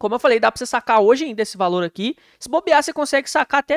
Como eu falei, dá pra você sacar hoje ainda esse valor aqui. Se bobear, você consegue sacar até,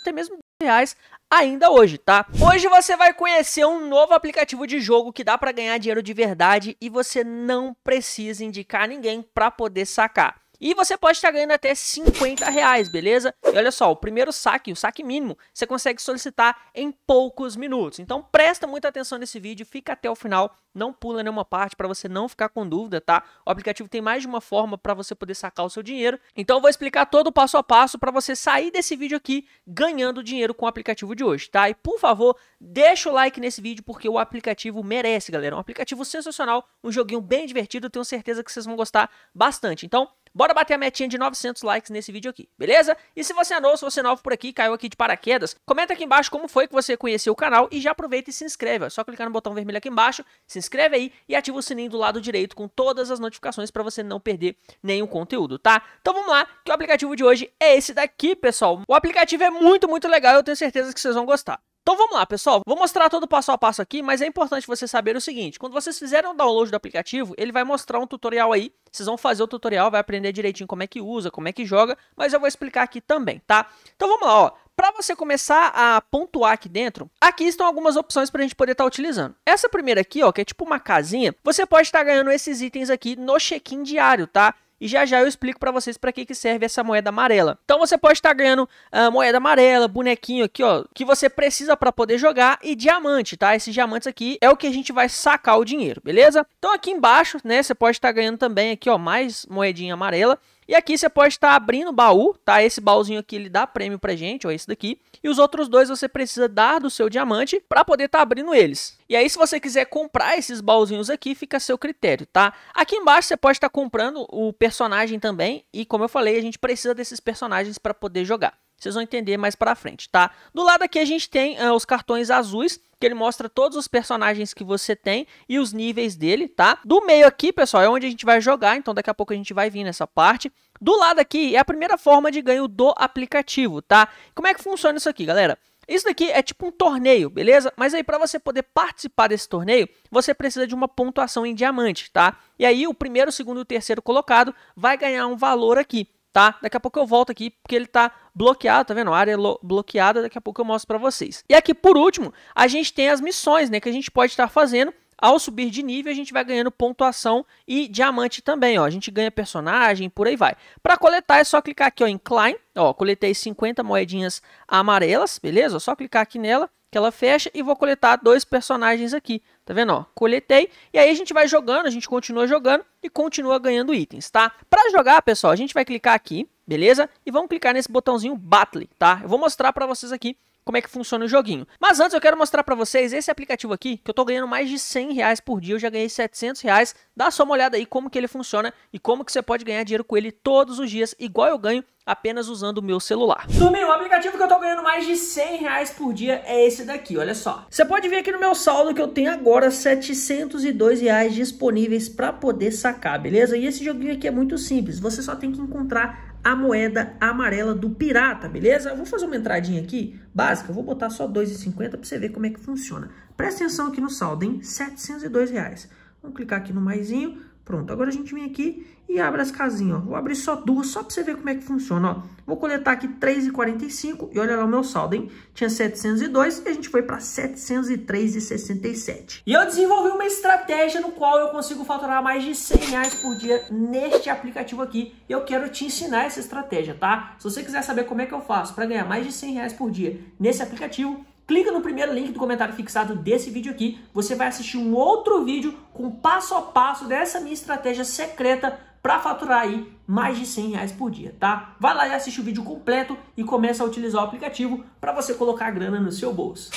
até mesmo reais ainda hoje, tá? Hoje você vai conhecer um novo aplicativo de jogo que dá para ganhar dinheiro de verdade e você não precisa indicar ninguém para poder sacar. E você pode estar tá ganhando até 50 reais, beleza? E olha só, o primeiro saque, o saque mínimo, você consegue solicitar em poucos minutos. Então presta muita atenção nesse vídeo, fica até o final não pula nenhuma parte para você não ficar com dúvida, tá? O aplicativo tem mais de uma forma para você poder sacar o seu dinheiro. Então eu vou explicar todo o passo a passo para você sair desse vídeo aqui ganhando dinheiro com o aplicativo de hoje, tá? E por favor, deixa o like nesse vídeo porque o aplicativo merece, galera. Um aplicativo sensacional, um joguinho bem divertido, tenho certeza que vocês vão gostar bastante. Então, Bora bater a metinha de 900 likes nesse vídeo aqui, beleza? E se você é novo, se você é novo por aqui, caiu aqui de paraquedas, comenta aqui embaixo como foi que você conheceu o canal e já aproveita e se inscreve. É só clicar no botão vermelho aqui embaixo, se inscreve inscreve aí e ativa o sininho do lado direito com todas as notificações para você não perder nenhum conteúdo, tá? Então vamos lá, que o aplicativo de hoje é esse daqui, pessoal. O aplicativo é muito, muito legal, eu tenho certeza que vocês vão gostar. Então vamos lá, pessoal. Vou mostrar todo o passo a passo aqui, mas é importante você saber o seguinte: quando vocês fizerem o download do aplicativo, ele vai mostrar um tutorial aí. Vocês vão fazer o tutorial, vai aprender direitinho como é que usa, como é que joga, mas eu vou explicar aqui também, tá? Então vamos lá, ó. Para você começar a pontuar aqui dentro, aqui estão algumas opções para a gente poder estar tá utilizando. Essa primeira aqui, ó, que é tipo uma casinha, você pode estar tá ganhando esses itens aqui no check-in diário, tá? E já já eu explico para vocês para que, que serve essa moeda amarela. Então você pode estar tá ganhando uh, moeda amarela, bonequinho aqui, ó, que você precisa para poder jogar e diamante, tá? Esses diamantes aqui é o que a gente vai sacar o dinheiro, beleza? Então aqui embaixo, né, você pode estar tá ganhando também aqui, ó, mais moedinha amarela. E aqui você pode estar abrindo o baú, tá? Esse baúzinho aqui ele dá prêmio pra gente, ou esse daqui. E os outros dois você precisa dar do seu diamante para poder estar tá abrindo eles. E aí se você quiser comprar esses baúzinhos aqui, fica a seu critério, tá? Aqui embaixo você pode estar comprando o personagem também. E como eu falei, a gente precisa desses personagens para poder jogar. Vocês vão entender mais pra frente, tá? Do lado aqui a gente tem uh, os cartões azuis, que ele mostra todos os personagens que você tem e os níveis dele, tá? Do meio aqui, pessoal, é onde a gente vai jogar, então daqui a pouco a gente vai vir nessa parte. Do lado aqui é a primeira forma de ganho do aplicativo, tá? Como é que funciona isso aqui, galera? Isso daqui é tipo um torneio, beleza? Mas aí para você poder participar desse torneio, você precisa de uma pontuação em diamante, tá? E aí o primeiro, o segundo e o terceiro colocado vai ganhar um valor aqui tá? Daqui a pouco eu volto aqui porque ele tá bloqueado, tá vendo? A área bloqueada, daqui a pouco eu mostro para vocês. E aqui por último, a gente tem as missões, né, que a gente pode estar fazendo ao subir de nível, a gente vai ganhando pontuação e diamante também, ó. A gente ganha personagem, por aí vai. Para coletar é só clicar aqui, ó, em Climb, ó, coletei 50 moedinhas amarelas, beleza? só clicar aqui nela que ela fecha e vou coletar dois personagens aqui. Tá vendo? Ó, coletei. E aí a gente vai jogando, a gente continua jogando e continua ganhando itens, tá? Para jogar, pessoal, a gente vai clicar aqui, beleza? E vamos clicar nesse botãozinho Battle, tá? Eu vou mostrar para vocês aqui como é que funciona o joguinho. Mas antes eu quero mostrar para vocês esse aplicativo aqui, que eu estou ganhando mais de 100 reais por dia, eu já ganhei 700 reais. Dá só uma olhada aí como que ele funciona e como que você pode ganhar dinheiro com ele todos os dias, igual eu ganho apenas usando o meu celular. Turminho, o aplicativo que eu tô ganhando mais de 100 reais por dia é esse daqui, olha só. Você pode ver aqui no meu saldo que eu tenho agora 702 reais disponíveis para poder sacar, beleza? E esse joguinho aqui é muito simples, você só tem que encontrar a moeda amarela do pirata, beleza? Eu vou fazer uma entradinha aqui, básica, vou botar só 2,50 para você ver como é que funciona. Presta atenção aqui no saldo, hein? 702 reais. Vamos clicar aqui no maisinho, Pronto, agora a gente vem aqui e abre as casinhas, ó. Vou abrir só duas, só para você ver como é que funciona, ó. Vou coletar aqui 3,45 e olha lá o meu saldo, hein? Tinha 702 e a gente foi para 703,67. E eu desenvolvi uma estratégia no qual eu consigo faturar mais de 100 reais por dia neste aplicativo aqui. E eu quero te ensinar essa estratégia, tá? Se você quiser saber como é que eu faço para ganhar mais de 100 reais por dia nesse aplicativo, Clica no primeiro link do comentário fixado desse vídeo aqui, você vai assistir um outro vídeo com passo a passo dessa minha estratégia secreta para faturar aí mais de 100 reais por dia, tá? Vai lá e assiste o vídeo completo e começa a utilizar o aplicativo para você colocar a grana no seu bolso.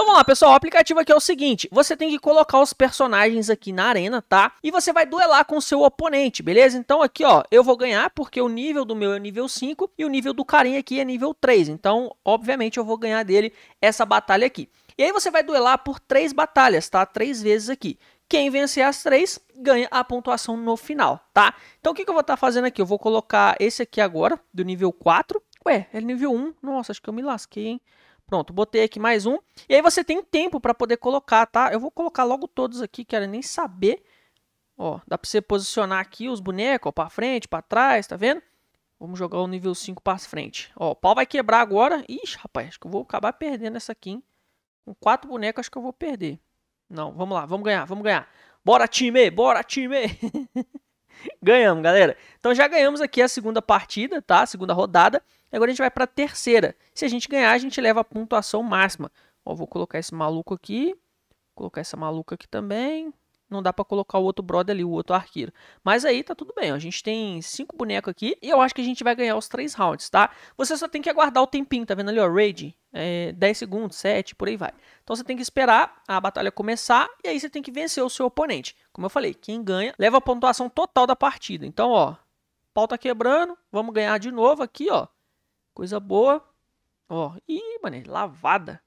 Então vamos lá, pessoal. O aplicativo aqui é o seguinte: você tem que colocar os personagens aqui na arena, tá? E você vai duelar com o seu oponente, beleza? Então aqui, ó, eu vou ganhar porque o nível do meu é nível 5 e o nível do carinha aqui é nível 3. Então, obviamente, eu vou ganhar dele essa batalha aqui. E aí você vai duelar por três batalhas, tá? Três vezes aqui. Quem vencer as três ganha a pontuação no final, tá? Então o que, que eu vou estar tá fazendo aqui? Eu vou colocar esse aqui agora, do nível 4. Ué, é nível 1. Nossa, acho que eu me lasquei, hein? Pronto, botei aqui mais um. E aí você tem um tempo para poder colocar, tá? Eu vou colocar logo todos aqui, quero nem saber. Ó, dá para você posicionar aqui os bonecos, ó, para frente, para trás, tá vendo? Vamos jogar o nível 5 para frente. Ó, o pau vai quebrar agora. Ixi, rapaz, acho que eu vou acabar perdendo essa aqui, hein? Com quatro bonecos, acho que eu vou perder. Não, vamos lá, vamos ganhar, vamos ganhar. Bora, time! Bora, time! ganhamos, galera. Então já ganhamos aqui a segunda partida, tá? A segunda rodada. Agora a gente vai para a terceira. Se a gente ganhar, a gente leva a pontuação máxima. Ó, vou colocar esse maluco aqui. Colocar essa maluca aqui também. Não dá para colocar o outro brother ali, o outro arqueiro. Mas aí tá tudo bem, ó. A gente tem cinco bonecos aqui e eu acho que a gente vai ganhar os três rounds, tá? Você só tem que aguardar o tempinho, tá vendo ali, ó? Raid é, eh, 10 segundos, 7, por aí vai. Então você tem que esperar a batalha começar e aí você tem que vencer o seu oponente. Como eu falei, quem ganha leva a pontuação total da partida. Então, ó, pau tá quebrando, vamos ganhar de novo aqui, ó. Coisa boa. Ó, e, mano, lavada.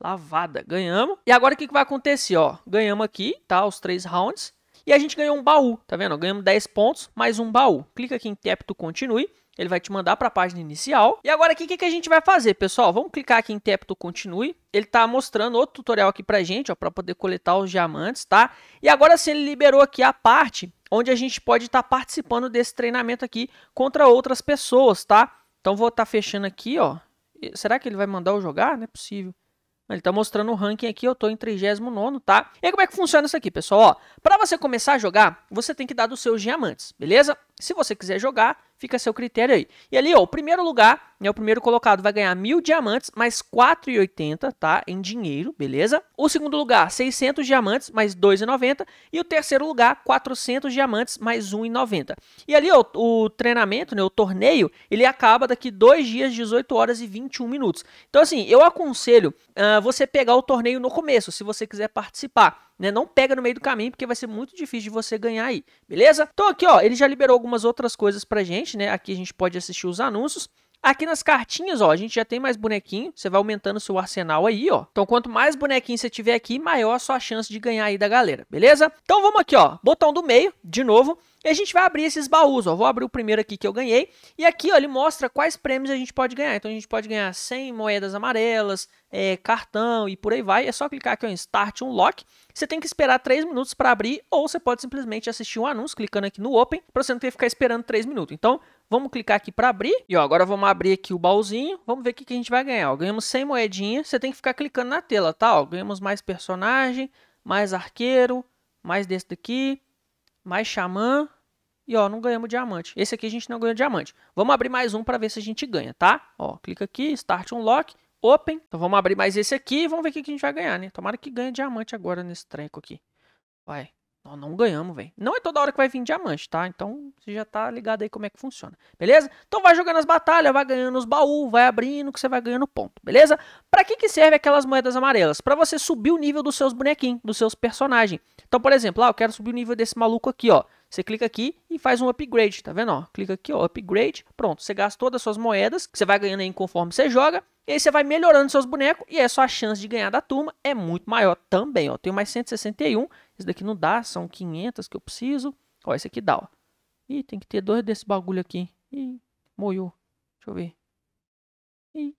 Lavada, ganhamos. E agora o que, que vai acontecer, ó? Ganhamos aqui, tá, os três rounds. E a gente ganhou um baú, tá vendo? Ganhamos 10 pontos, mais um baú. Clica aqui em Tap Continue ele vai te mandar para a página inicial. E agora o que, que a gente vai fazer, pessoal? Vamos clicar aqui em Tepto Continue. Ele está mostrando outro tutorial aqui para gente, para poder coletar os diamantes, tá? E agora sim ele liberou aqui a parte onde a gente pode estar tá participando desse treinamento aqui contra outras pessoas, tá? Então vou estar tá fechando aqui, ó. Será que ele vai mandar eu jogar? Não é possível. Ele está mostrando o ranking aqui, eu estou em 39, tá? E aí, como é que funciona isso aqui, pessoal? Para você começar a jogar, você tem que dar dos seus diamantes, beleza? Se você quiser jogar, fica a seu critério aí. E ali, ó, o primeiro lugar, né, o primeiro colocado vai ganhar mil diamantes mais 4,80, tá? Em dinheiro, beleza? O segundo lugar, 600 diamantes mais 2,90. E o terceiro lugar, 400 diamantes mais 1,90. E ali, ó, o treinamento, né, o torneio, ele acaba daqui dois dias, 18 horas e 21 minutos. Então, assim, eu aconselho uh, você pegar o torneio no começo, se você quiser participar né? Não pega no meio do caminho, porque vai ser muito difícil de você ganhar aí, beleza? Então aqui, ó, ele já liberou algumas outras coisas pra gente, né? Aqui a gente pode assistir os anúncios. Aqui nas cartinhas, ó, a gente já tem mais bonequinho, você vai aumentando seu arsenal aí, ó. Então, quanto mais bonequinho você tiver aqui, maior a sua chance de ganhar aí da galera, beleza? Então, vamos aqui, ó, botão do meio, de novo, e a gente vai abrir esses baús, ó. Vou abrir o primeiro aqui que eu ganhei, e aqui, ó, ele mostra quais prêmios a gente pode ganhar. Então, a gente pode ganhar 100 moedas amarelas, é, cartão e por aí vai. É só clicar aqui ó, em Start Unlock. Você tem que esperar 3 minutos para abrir, ou você pode simplesmente assistir um anúncio, clicando aqui no Open, para você não ter que ficar esperando 3 minutos. Então, Vamos clicar aqui para abrir. E ó, agora vamos abrir aqui o baúzinho. Vamos ver o que, que a gente vai ganhar. Ó, ganhamos 100 moedinhas. Você tem que ficar clicando na tela, tá? Ó, ganhamos mais personagem, mais arqueiro, mais desse daqui, mais xamã. E ó, não ganhamos diamante. Esse aqui a gente não ganhou diamante. Vamos abrir mais um para ver se a gente ganha, tá? Ó, clica aqui, Start Unlock, Open. Então vamos abrir mais esse aqui e vamos ver o que, que a gente vai ganhar, né? Tomara que ganhe diamante agora nesse treco aqui. Vai. Nós não ganhamos, velho. Não é toda hora que vai vir diamante, tá? Então você já tá ligado aí como é que funciona, beleza? Então vai jogando as batalhas, vai ganhando os baús, vai abrindo que você vai ganhando ponto, beleza? Para que que serve aquelas moedas amarelas? Para você subir o nível dos seus bonequinhos, dos seus personagens. Então, por exemplo, lá, ah, eu quero subir o nível desse maluco aqui, ó. Você clica aqui e faz um upgrade, tá vendo? Ó, clica aqui, ó, upgrade, pronto. Você gasta todas as suas moedas, que você vai ganhando aí conforme você joga. E aí você vai melhorando seus bonecos e aí é sua chance de ganhar da turma é muito maior também, ó. Tenho mais 161 esse daqui não dá, são 500 que eu preciso. Ó, esse aqui dá, ó. Ih, tem que ter dois desse bagulho aqui. Ih, moiou. Deixa eu ver. Ih,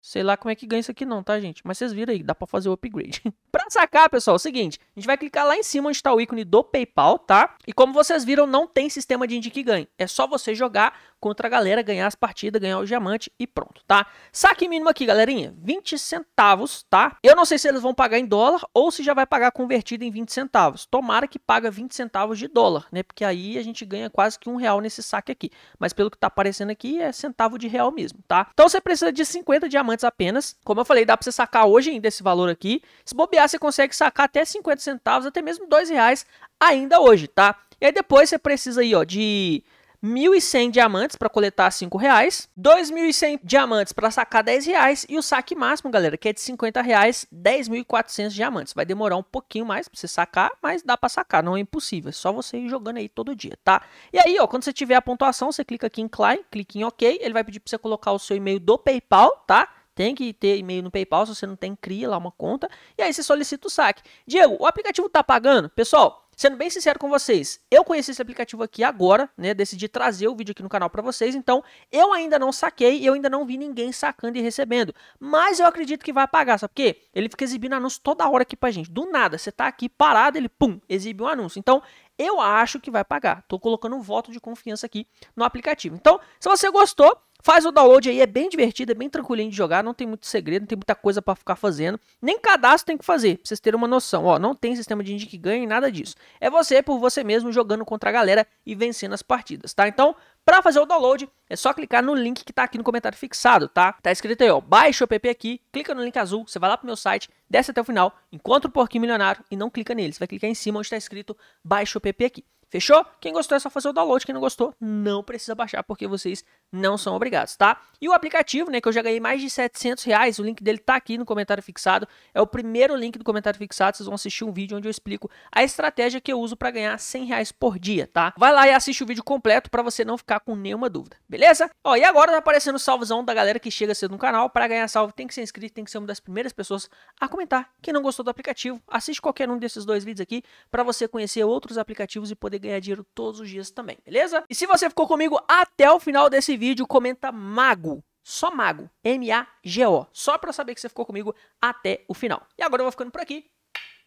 sei lá como é que ganha isso aqui não, tá, gente? Mas vocês viram aí, dá pra fazer o upgrade. pra sacar, pessoal, é o seguinte. A gente vai clicar lá em cima onde tá o ícone do PayPal, tá? E como vocês viram, não tem sistema de indique ganho. É só você jogar contra a galera, ganhar as partidas, ganhar o diamante e pronto, tá? Saque mínimo aqui, galerinha, 20 centavos, tá? Eu não sei se eles vão pagar em dólar ou se já vai pagar convertido em 20 centavos. Tomara que paga 20 centavos de dólar, né? Porque aí a gente ganha quase que um real nesse saque aqui. Mas pelo que tá aparecendo aqui, é centavo de real mesmo, tá? Então você precisa de 50 diamantes apenas. Como eu falei, dá pra você sacar hoje ainda esse valor aqui. Se bobear, você consegue sacar até 50 centavos, até mesmo 2 reais ainda hoje, tá? E aí depois você precisa aí, ó, de 1.100 diamantes para coletar 5 reais, 2.100 diamantes para sacar 10 reais e o saque máximo, galera, que é de 50 reais, 10.400 diamantes. Vai demorar um pouquinho mais para você sacar, mas dá para sacar, não é impossível, é só você ir jogando aí todo dia, tá? E aí, ó, quando você tiver a pontuação, você clica aqui em Klein, clica em OK, ele vai pedir para você colocar o seu e-mail do PayPal, tá? tem que ter e-mail no PayPal, se você não tem, cria lá uma conta e aí você solicita o saque. Diego, o aplicativo tá pagando? Pessoal, Sendo bem sincero com vocês, eu conheci esse aplicativo aqui agora, né? Decidi trazer o vídeo aqui no canal para vocês, então eu ainda não saquei e eu ainda não vi ninguém sacando e recebendo. Mas eu acredito que vai pagar, sabe por quê? Ele fica exibindo anúncio toda hora aqui pra gente. Do nada, você tá aqui parado, ele pum, exibe um anúncio. Então, eu acho que vai pagar. Tô colocando um voto de confiança aqui no aplicativo. Então, se você gostou, Faz o download aí, é bem divertido, é bem tranquilinho de jogar, não tem muito segredo, não tem muita coisa para ficar fazendo. Nem cadastro tem que fazer, pra vocês terem uma noção. Ó, não tem sistema de indie que ganha nada disso. É você por você mesmo jogando contra a galera e vencendo as partidas, tá? Então, para fazer o download, é só clicar no link que tá aqui no comentário fixado, tá? Tá escrito aí, ó, baixa o app aqui, clica no link azul, você vai lá pro meu site, desce até o final, encontra o Porquinho Milionário e não clica nele. Você vai clicar em cima onde tá escrito baixa o app aqui. Fechou? Quem gostou é só fazer o download, quem não gostou não precisa baixar porque vocês não são obrigados, tá? E o aplicativo, né, que eu já ganhei mais de 700 reais, o link dele tá aqui no comentário fixado, é o primeiro link do comentário fixado, vocês vão assistir um vídeo onde eu explico a estratégia que eu uso para ganhar 100 reais por dia, tá? Vai lá e assiste o vídeo completo para você não ficar com nenhuma dúvida, beleza? Ó, e agora tá aparecendo o da galera que chega cedo no canal, para ganhar salvo. tem que ser inscrito, tem que ser uma das primeiras pessoas a comentar. Quem não gostou do aplicativo, assiste qualquer um desses dois vídeos aqui para você conhecer outros aplicativos e poder ganhar dinheiro todos os dias também, beleza? E se você ficou comigo até o final desse vídeo, comenta mago. Só mago, M-A-G-O. Só para saber que você ficou comigo até o final. E agora eu vou ficando por aqui.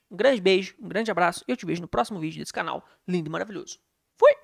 Um grande beijo, um grande abraço e eu te vejo no próximo vídeo desse canal lindo e maravilhoso.